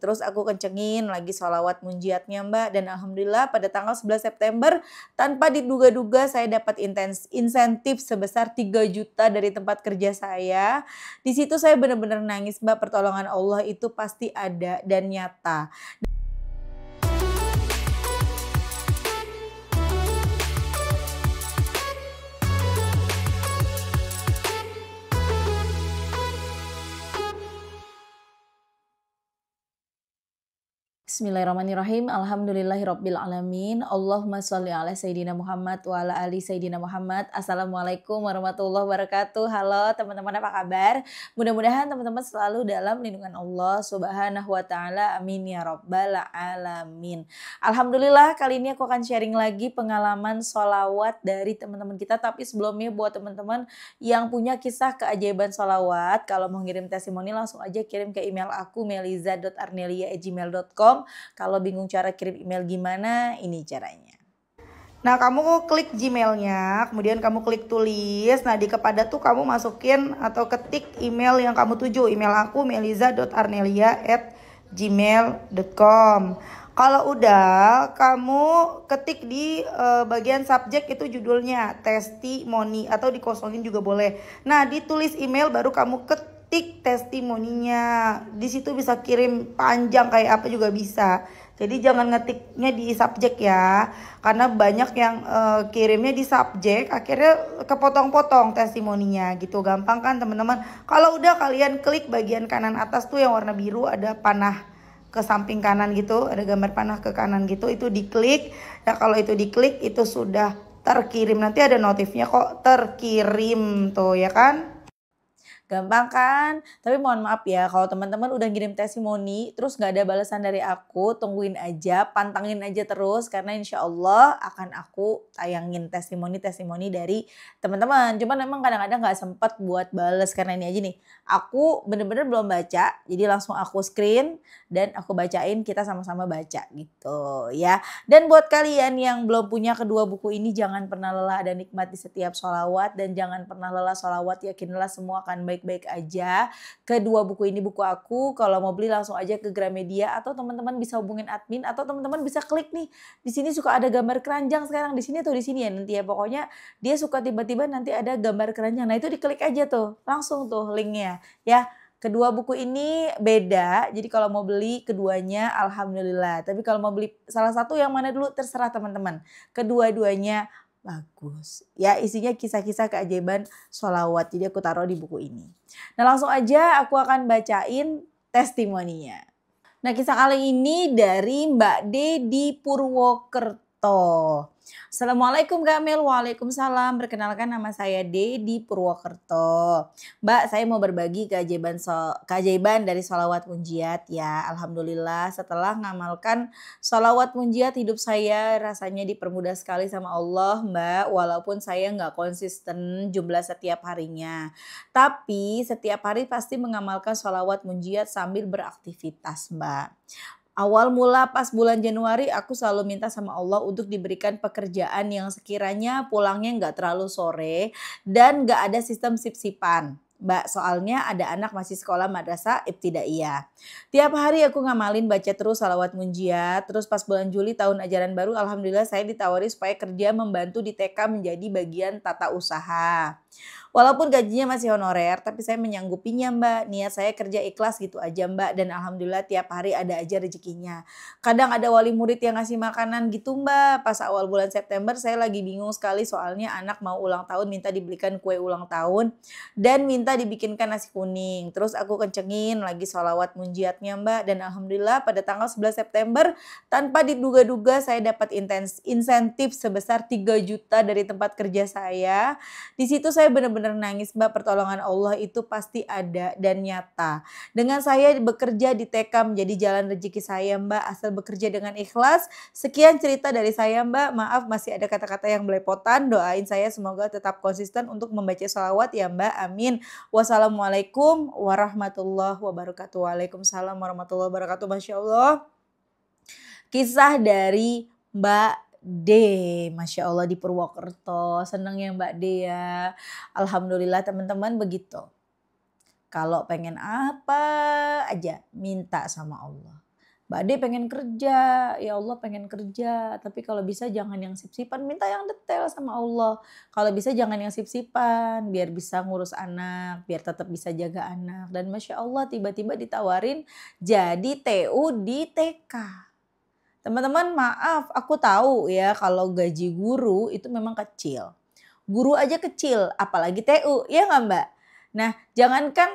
Terus aku kencengin lagi sholawat munjiatnya mbak dan alhamdulillah pada tanggal 11 September tanpa diduga-duga saya dapat intens insentif sebesar 3 juta dari tempat kerja saya. Di situ saya benar-benar nangis mbak pertolongan Allah itu pasti ada dan nyata. Bismillahirrahmanirrahim. Alhamdulillahirrabbilalamin. Allahumma sholli ala Sayyidina Muhammad wa ala ali Sayyidina Muhammad. Assalamualaikum warahmatullahi wabarakatuh. Halo teman-teman apa kabar? Mudah-mudahan teman-teman selalu dalam lindungan Allah subhanahu wa ta'ala. Amin ya rabbal alamin. Alhamdulillah kali ini aku akan sharing lagi pengalaman sholawat dari teman-teman kita. Tapi sebelumnya buat teman-teman yang punya kisah keajaiban sholawat. Kalau mau ngirim testimoni langsung aja kirim ke email aku meliza.arnelia.gmail.com kalau bingung cara kirim email gimana, ini caranya. Nah, kamu klik Gmailnya, kemudian kamu klik tulis. Nah, di kepada tuh kamu masukin atau ketik email yang kamu tuju. Email aku meliza.arnelia@gmail.com. Kalau udah, kamu ketik di uh, bagian subjek itu judulnya testimoni atau dikosongin juga boleh. Nah, ditulis email baru kamu ketik ketik testimoninya. Di situ bisa kirim panjang kayak apa juga bisa. Jadi jangan ngetiknya di subjek ya. Karena banyak yang uh, kirimnya di subjek akhirnya kepotong-potong testimoninya gitu. Gampang kan teman-teman? Kalau udah kalian klik bagian kanan atas tuh yang warna biru ada panah ke samping kanan gitu, ada gambar panah ke kanan gitu, itu diklik. Nah, kalau itu diklik itu sudah terkirim. Nanti ada notifnya kok terkirim tuh ya kan? Gampang kan? Tapi mohon maaf ya kalau teman-teman udah ngirim testimoni terus gak ada balasan dari aku, tungguin aja, pantangin aja terus karena insya Allah akan aku tayangin testimoni-testimoni dari teman-teman. Cuman memang kadang-kadang gak sempet buat bales karena ini aja nih. Aku bener-bener belum baca, jadi langsung aku screen dan aku bacain kita sama-sama baca gitu ya. Dan buat kalian yang belum punya kedua buku ini jangan pernah lelah dan nikmati setiap sholawat dan jangan pernah lelah sholawat yakinlah semua akan baik baik-baik aja. Kedua buku ini buku aku. Kalau mau beli langsung aja ke Gramedia atau teman-teman bisa hubungin admin atau teman-teman bisa klik nih. Di sini suka ada gambar keranjang sekarang di sini atau di sini ya nanti ya. Pokoknya dia suka tiba-tiba nanti ada gambar keranjang. Nah, itu diklik aja tuh. Langsung tuh linknya ya. Kedua buku ini beda, jadi kalau mau beli keduanya alhamdulillah. Tapi kalau mau beli salah satu yang mana dulu terserah teman-teman. Kedua-duanya Bagus. Ya isinya kisah-kisah keajaiban sholawat. Jadi aku taruh di buku ini. Nah langsung aja aku akan bacain testimoninya. Nah kisah kali ini dari Mbak D di Purwokerto. Assalamualaikum Kamil, Waalaikumsalam. Perkenalkan nama saya Dedi Purwokerto. Mbak, saya mau berbagi keajaiban so keajaiban dari sholawat munjiat ya. Alhamdulillah setelah ngamalkan sholawat munjiat hidup saya rasanya dipermudah sekali sama Allah Mbak. Walaupun saya nggak konsisten jumlah setiap harinya. Tapi setiap hari pasti mengamalkan sholawat munjiat sambil beraktivitas Mbak. Awal mula pas bulan Januari aku selalu minta sama Allah untuk diberikan pekerjaan yang sekiranya pulangnya nggak terlalu sore dan nggak ada sistem sip-sipan. Mbak, soalnya ada anak masih sekolah madrasah iya. Tiap hari aku ngamalin baca terus salawat munjia, terus pas bulan Juli tahun ajaran baru alhamdulillah saya ditawari supaya kerja membantu di TK menjadi bagian tata usaha. Walaupun gajinya masih honorer, tapi saya menyanggupinya mbak. Niat saya kerja ikhlas gitu aja mbak. Dan alhamdulillah tiap hari ada aja rezekinya. Kadang ada wali murid yang ngasih makanan gitu mbak. Pas awal bulan September saya lagi bingung sekali soalnya anak mau ulang tahun minta dibelikan kue ulang tahun. Dan minta dibikinkan nasi kuning. Terus aku kencengin lagi sholawat munjiatnya mbak. Dan alhamdulillah pada tanggal 11 September tanpa diduga-duga saya dapat intens insentif sebesar 3 juta dari tempat kerja saya. Di situ saya saya benar-benar nangis Mbak pertolongan Allah itu pasti ada dan nyata. Dengan saya bekerja di TK menjadi jalan rezeki saya Mbak asal bekerja dengan ikhlas. Sekian cerita dari saya Mbak. Maaf masih ada kata-kata yang belepotan. Doain saya semoga tetap konsisten untuk membaca salawat ya Mbak. Amin. Wassalamualaikum warahmatullahi wabarakatuh. Waalaikumsalam warahmatullahi wabarakatuh. Masya Allah. Kisah dari Mbak D, Masya Allah di Purwokerto. Seneng ya Mbak D ya. Alhamdulillah teman-teman begitu. Kalau pengen apa aja minta sama Allah. Mbak D pengen kerja, ya Allah pengen kerja. Tapi kalau bisa jangan yang sip-sipan, minta yang detail sama Allah. Kalau bisa jangan yang sip-sipan, biar bisa ngurus anak, biar tetap bisa jaga anak. Dan Masya Allah tiba-tiba ditawarin jadi TU di TK. Teman-teman maaf, aku tahu ya kalau gaji guru itu memang kecil. Guru aja kecil, apalagi TU, ya nggak mbak? Nah, jangankan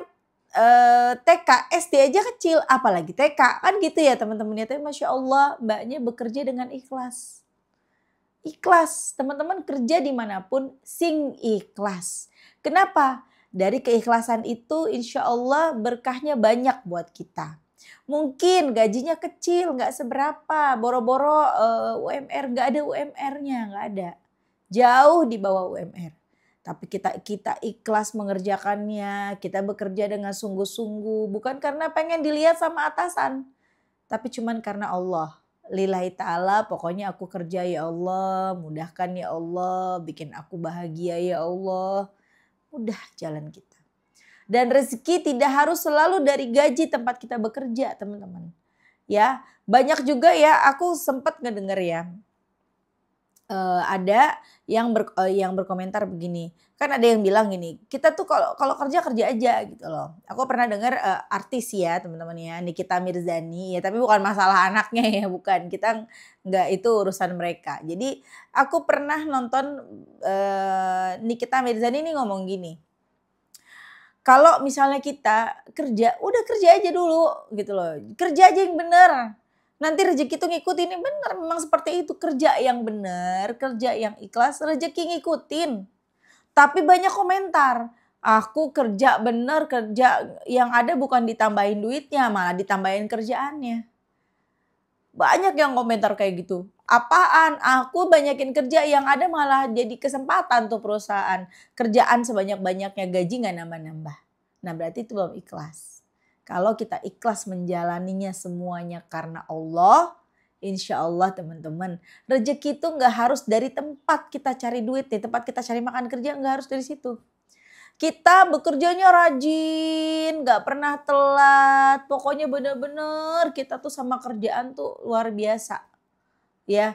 eh, TK, SD aja kecil, apalagi TK. Kan gitu ya teman-teman. Tapi Masya Allah, mbaknya bekerja dengan ikhlas. Ikhlas, teman-teman kerja dimanapun, sing ikhlas. Kenapa? Dari keikhlasan itu insya Allah berkahnya banyak buat kita mungkin gajinya kecil, nggak seberapa, boro-boro uh, eh, UMR, nggak ada UMR-nya, nggak ada. Jauh di bawah UMR. Tapi kita kita ikhlas mengerjakannya, kita bekerja dengan sungguh-sungguh, bukan karena pengen dilihat sama atasan, tapi cuman karena Allah. Lillahi ta'ala pokoknya aku kerja ya Allah, mudahkan ya Allah, bikin aku bahagia ya Allah. Mudah jalan kita. Dan rezeki tidak harus selalu dari gaji tempat kita bekerja, teman-teman. Ya, banyak juga ya aku sempat ngedenger ya. Uh, ada yang ber, uh, yang berkomentar begini. Kan ada yang bilang gini, kita tuh kalau kalau kerja kerja aja gitu loh. Aku pernah dengar uh, eh, artis ya, teman-teman ya, Nikita Mirzani ya, tapi bukan masalah anaknya ya, bukan. Kita nggak itu urusan mereka. Jadi, aku pernah nonton uh, Nikita Mirzani ini ngomong gini kalau misalnya kita kerja, udah kerja aja dulu gitu loh. Kerja aja yang bener. Nanti rezeki tuh ngikutin yang bener. Memang seperti itu kerja yang bener, kerja yang ikhlas, rezeki ngikutin. Tapi banyak komentar. Aku kerja bener, kerja yang ada bukan ditambahin duitnya, malah ditambahin kerjaannya. Banyak yang komentar kayak gitu. Apaan? Aku banyakin kerja yang ada malah jadi kesempatan tuh perusahaan. Kerjaan sebanyak-banyaknya gaji gak nambah-nambah. Nah berarti itu belum ikhlas. Kalau kita ikhlas menjalaninya semuanya karena Allah, Insya Allah teman-teman, rezeki itu gak harus dari tempat kita cari duit nih, tempat kita cari makan kerja gak harus dari situ. Kita bekerjanya rajin, gak pernah telat. Pokoknya bener-bener kita tuh sama kerjaan tuh luar biasa. Ya,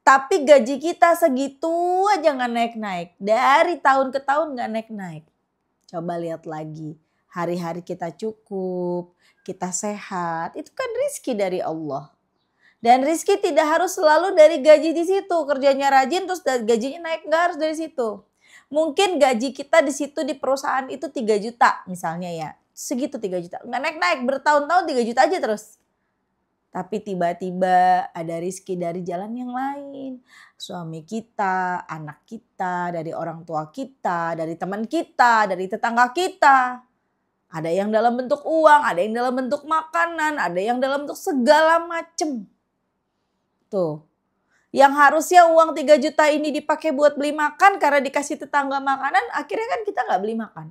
tapi gaji kita segitu aja gak naik-naik. Dari tahun ke tahun gak naik-naik. Coba lihat lagi. Hari-hari kita cukup, kita sehat. Itu kan rizki dari Allah. Dan rizki tidak harus selalu dari gaji di situ. Kerjanya rajin terus gajinya naik nggak harus dari situ mungkin gaji kita di situ di perusahaan itu 3 juta misalnya ya. Segitu 3 juta. Nggak naik-naik bertahun-tahun 3 juta aja terus. Tapi tiba-tiba ada rizki dari jalan yang lain. Suami kita, anak kita, dari orang tua kita, dari teman kita, dari tetangga kita. Ada yang dalam bentuk uang, ada yang dalam bentuk makanan, ada yang dalam bentuk segala macem. Tuh, yang harusnya uang 3 juta ini dipakai buat beli makan karena dikasih tetangga makanan, akhirnya kan kita nggak beli makan.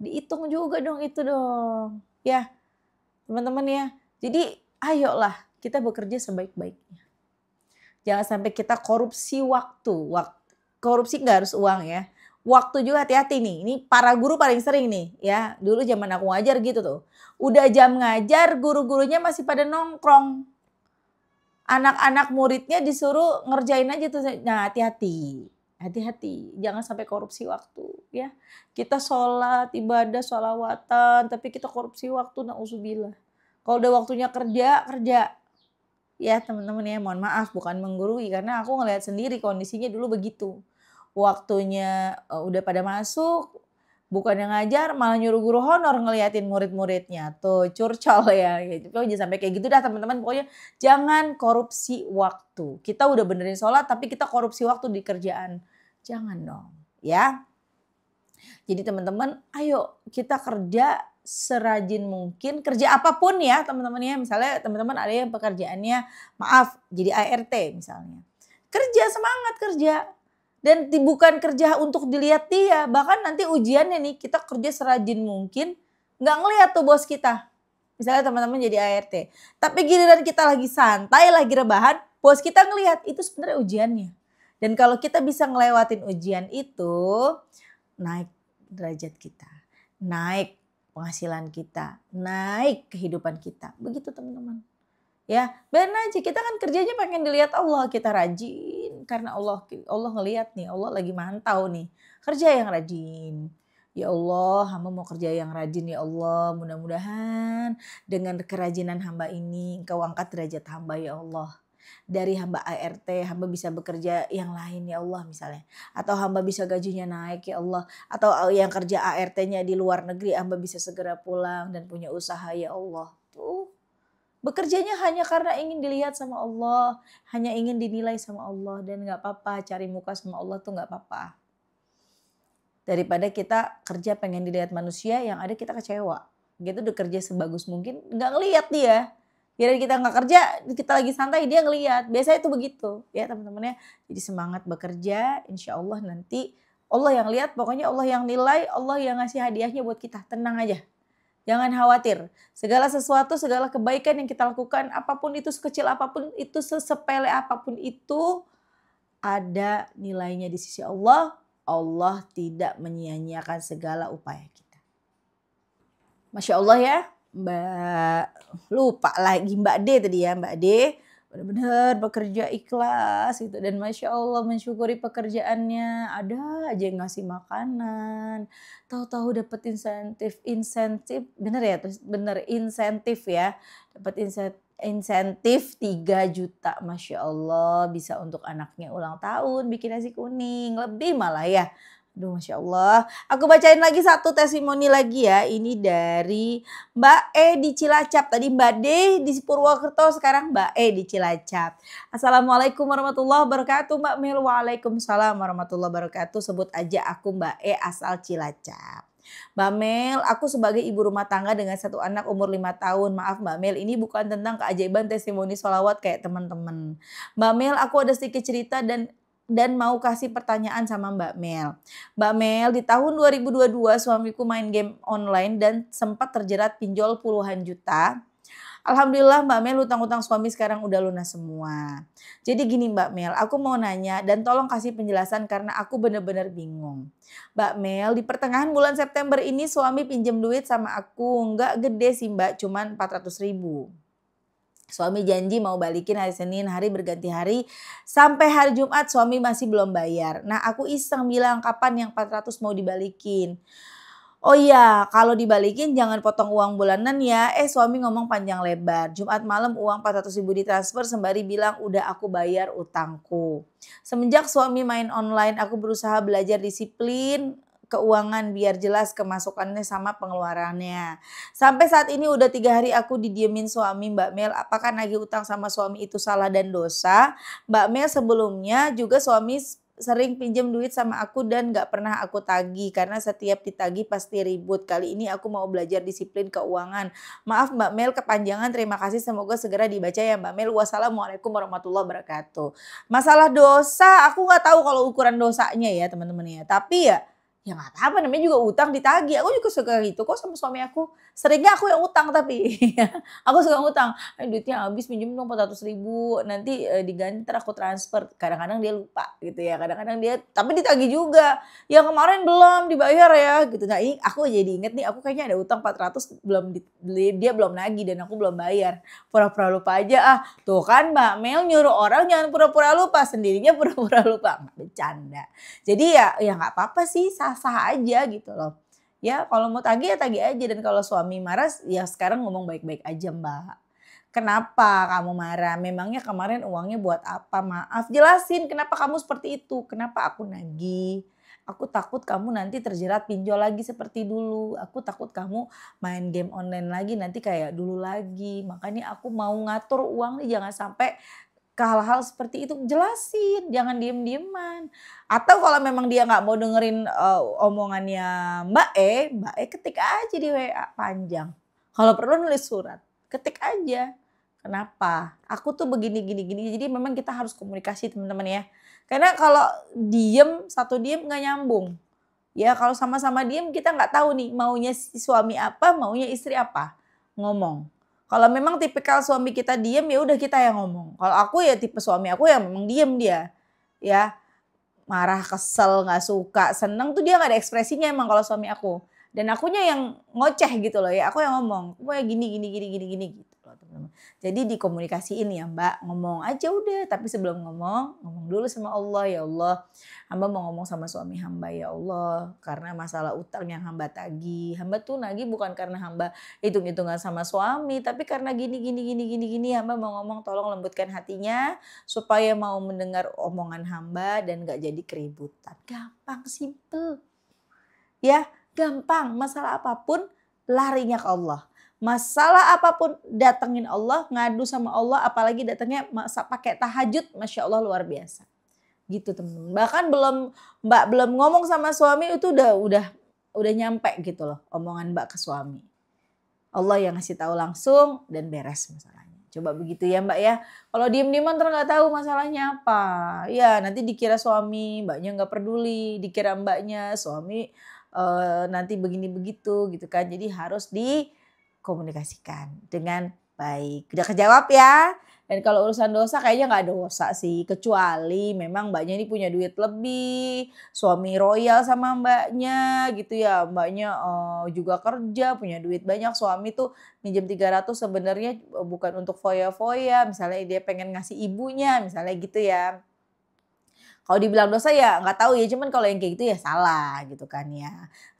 Dihitung juga dong itu dong. Ya, teman-teman ya. Jadi ayolah kita bekerja sebaik-baiknya. Jangan sampai kita korupsi waktu. waktu korupsi nggak harus uang ya. Waktu juga hati-hati nih. Ini para guru paling sering nih ya. Dulu zaman aku ngajar gitu tuh. Udah jam ngajar guru-gurunya masih pada nongkrong anak-anak muridnya disuruh ngerjain aja tuh. Nah, hati-hati. Hati-hati, jangan sampai korupsi waktu ya. Kita sholat, ibadah, sholawatan, tapi kita korupsi waktu, na'usubillah. Kalau udah waktunya kerja, kerja. Ya teman-teman ya, mohon maaf bukan menggurui karena aku ngelihat sendiri kondisinya dulu begitu. Waktunya uh, udah pada masuk, bukan yang ngajar malah nyuruh guru honor ngeliatin murid-muridnya tuh curcol ya gitu pokoknya sampai kayak gitu dah teman-teman pokoknya jangan korupsi waktu kita udah benerin sholat tapi kita korupsi waktu di kerjaan jangan dong ya jadi teman-teman ayo kita kerja serajin mungkin kerja apapun ya teman-teman ya misalnya teman-teman ada yang pekerjaannya maaf jadi ART misalnya kerja semangat kerja dan bukan kerja untuk dilihat dia. Bahkan nanti ujiannya nih kita kerja serajin mungkin nggak ngelihat tuh bos kita. Misalnya teman-teman jadi ART. Tapi giliran kita lagi santai, lagi rebahan, bos kita ngelihat itu sebenarnya ujiannya. Dan kalau kita bisa ngelewatin ujian itu, naik derajat kita, naik penghasilan kita, naik kehidupan kita. Begitu teman-teman. Ya, benar aja. Kita kan kerjanya pengen dilihat Allah, kita rajin karena Allah Allah ngelihat nih, Allah lagi mantau nih. Kerja yang rajin. Ya Allah, hamba mau kerja yang rajin ya Allah. Mudah-mudahan dengan kerajinan hamba ini engkau angkat derajat hamba ya Allah dari hamba ART, hamba bisa bekerja yang lain ya Allah misalnya. Atau hamba bisa gajinya naik ya Allah. Atau yang kerja ART-nya di luar negeri, hamba bisa segera pulang dan punya usaha ya Allah. Bekerjanya hanya karena ingin dilihat sama Allah, hanya ingin dinilai sama Allah dan nggak apa-apa cari muka sama Allah tuh nggak apa-apa. Daripada kita kerja pengen dilihat manusia yang ada kita kecewa. Gitu udah kerja sebagus mungkin nggak ngelihat dia. Biar kita nggak kerja, kita lagi santai dia ngelihat. Biasanya itu begitu ya teman-teman ya. Jadi semangat bekerja, insya Allah nanti Allah yang lihat, pokoknya Allah yang nilai, Allah yang ngasih hadiahnya buat kita. Tenang aja. Jangan khawatir. Segala sesuatu, segala kebaikan yang kita lakukan, apapun itu sekecil apapun itu, sesepele apapun itu, ada nilainya di sisi Allah. Allah tidak menyia-nyiakan segala upaya kita. Masya Allah ya, Mbak lupa lagi Mbak D tadi ya Mbak D benar-benar bekerja ikhlas gitu dan masya Allah mensyukuri pekerjaannya ada aja yang ngasih makanan tahu-tahu dapat insentif insentif benar ya terus benar insentif ya dapat insentif insentif 3 juta Masya Allah bisa untuk anaknya ulang tahun bikin nasi kuning lebih malah ya Aduh, Masya Allah. Aku bacain lagi satu testimoni lagi ya. Ini dari Mbak E di Cilacap. Tadi Mbak D di Purwokerto, sekarang Mbak E di Cilacap. Assalamualaikum warahmatullahi wabarakatuh Mbak Mel. Waalaikumsalam warahmatullahi wabarakatuh. Sebut aja aku Mbak E asal Cilacap. Mbak Mel, aku sebagai ibu rumah tangga dengan satu anak umur 5 tahun. Maaf Mbak Mel, ini bukan tentang keajaiban testimoni sholawat kayak teman-teman. Mbak Mel, aku ada sedikit cerita dan dan mau kasih pertanyaan sama Mbak Mel. Mbak Mel, di tahun 2022 suamiku main game online dan sempat terjerat pinjol puluhan juta. Alhamdulillah Mbak Mel utang-utang suami sekarang udah lunas semua. Jadi gini Mbak Mel, aku mau nanya dan tolong kasih penjelasan karena aku bener-bener bingung. Mbak Mel, di pertengahan bulan September ini suami pinjem duit sama aku. Nggak gede sih Mbak, cuman 400 ribu. Suami janji mau balikin hari Senin, hari berganti hari. Sampai hari Jumat suami masih belum bayar. Nah aku iseng bilang kapan yang 400 mau dibalikin. Oh iya, kalau dibalikin jangan potong uang bulanan ya. Eh suami ngomong panjang lebar. Jumat malam uang 400 ribu ditransfer sembari bilang udah aku bayar utangku. Semenjak suami main online aku berusaha belajar disiplin keuangan biar jelas kemasukannya sama pengeluarannya. Sampai saat ini udah tiga hari aku didiemin suami Mbak Mel. Apakah nagih utang sama suami itu salah dan dosa? Mbak Mel sebelumnya juga suami sering pinjam duit sama aku dan gak pernah aku tagih karena setiap ditagih pasti ribut. Kali ini aku mau belajar disiplin keuangan. Maaf Mbak Mel kepanjangan terima kasih semoga segera dibaca ya Mbak Mel. Wassalamualaikum warahmatullahi wabarakatuh. Masalah dosa aku gak tahu kalau ukuran dosanya ya teman-teman ya. Tapi ya ya nggak apa apa namanya juga utang ditagih aku juga suka gitu kok sama suami aku seringnya aku yang utang tapi ya, aku suka utang eh, duitnya habis minjem dong ratus ribu nanti e, eh, diganti aku transfer kadang-kadang dia lupa gitu ya kadang-kadang dia tapi ditagih juga Ya kemarin belum dibayar ya gitu nah ini aku jadi inget nih aku kayaknya ada utang 400 belum di, dia belum nagih dan aku belum bayar pura-pura lupa aja ah tuh kan mbak Mel nyuruh orang jangan pura-pura lupa sendirinya pura-pura lupa Mbak bercanda jadi ya ya nggak apa-apa sih sah-sah aja gitu loh. Ya kalau mau tagih ya tagih aja dan kalau suami marah ya sekarang ngomong baik-baik aja mbak. Kenapa kamu marah? Memangnya kemarin uangnya buat apa? Maaf, jelasin kenapa kamu seperti itu. Kenapa aku nagih? Aku takut kamu nanti terjerat pinjol lagi seperti dulu. Aku takut kamu main game online lagi nanti kayak dulu lagi. Makanya aku mau ngatur uang nih jangan sampai ke hal-hal seperti itu jelasin jangan diem-dieman atau kalau memang dia nggak mau dengerin uh, omongannya Mbak E Mbak E ketik aja di WA panjang kalau perlu nulis surat ketik aja kenapa aku tuh begini gini gini jadi memang kita harus komunikasi teman-teman ya karena kalau diem satu diem nggak nyambung ya kalau sama-sama diem kita nggak tahu nih maunya si suami apa maunya istri apa ngomong kalau memang tipikal suami kita diem ya udah kita yang ngomong. Kalau aku ya tipe suami aku yang memang diem dia. Ya marah, kesel, nggak suka, seneng tuh dia nggak ada ekspresinya emang kalau suami aku. Dan akunya yang ngoceh gitu loh ya, aku yang ngomong, aku ya gini, gini, gini, gini, gini gitu loh teman-teman. Jadi dikomunikasiin ya Mbak, ngomong aja udah. Tapi sebelum ngomong, ngomong dulu sama Allah ya Allah. Hamba mau ngomong sama suami hamba ya Allah. Karena masalah utang yang hamba tagi Hamba tuh nagi bukan karena hamba hitung-hitungan sama suami. Tapi karena gini, gini, gini, gini, gini. Hamba mau ngomong tolong lembutkan hatinya. Supaya mau mendengar omongan hamba dan gak jadi keributan. Gampang, simple. Ya, gampang. Masalah apapun larinya ke Allah. Masalah apapun datengin Allah, ngadu sama Allah, apalagi datangnya masa pakai tahajud, masya Allah luar biasa. Gitu teman. Bahkan belum Mbak belum ngomong sama suami itu udah udah udah nyampe gitu loh omongan Mbak ke suami. Allah yang ngasih tahu langsung dan beres masalahnya. Coba begitu ya Mbak ya. Kalau diem diem terus nggak tahu masalahnya apa. Ya nanti dikira suami, Mbaknya nggak peduli, dikira Mbaknya suami eh, nanti begini begitu gitu kan. Jadi harus di komunikasikan dengan baik. Udah kejawab ya. Dan kalau urusan dosa kayaknya nggak dosa sih. Kecuali memang mbaknya ini punya duit lebih. Suami royal sama mbaknya gitu ya. Mbaknya uh, juga kerja, punya duit banyak. Suami tuh minjem 300 sebenarnya eh, bukan untuk foya-foya. Misalnya dia pengen ngasih ibunya misalnya gitu ya. Kalau dibilang dosa ya nggak tahu ya. Cuman kalau yang kayak gitu ya salah gitu kan ya.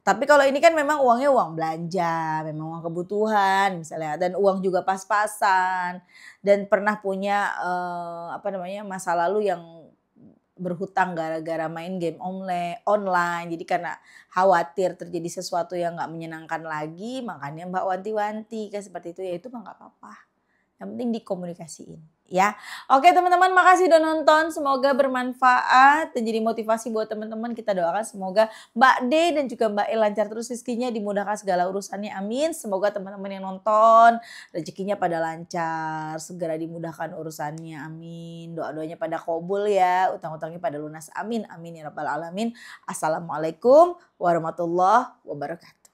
Tapi kalau ini kan memang uangnya uang belanja, memang uang kebutuhan misalnya dan uang juga pas-pasan dan pernah punya uh, apa namanya masa lalu yang berhutang gara-gara main game online. Jadi karena khawatir terjadi sesuatu yang nggak menyenangkan lagi, makanya Mbak wanti-wanti kan seperti itu ya itu mah nggak apa-apa. Yang penting dikomunikasiin ya. Oke teman-teman makasih udah nonton. Semoga bermanfaat dan jadi motivasi buat teman-teman. Kita doakan semoga Mbak D dan juga Mbak E lancar terus rezekinya, dimudahkan segala urusannya. Amin. Semoga teman-teman yang nonton rezekinya pada lancar, segera dimudahkan urusannya. Amin. Doa-doanya pada kobul ya, utang-utangnya pada lunas. Amin. Amin ya rabbal alamin. Assalamualaikum warahmatullahi wabarakatuh.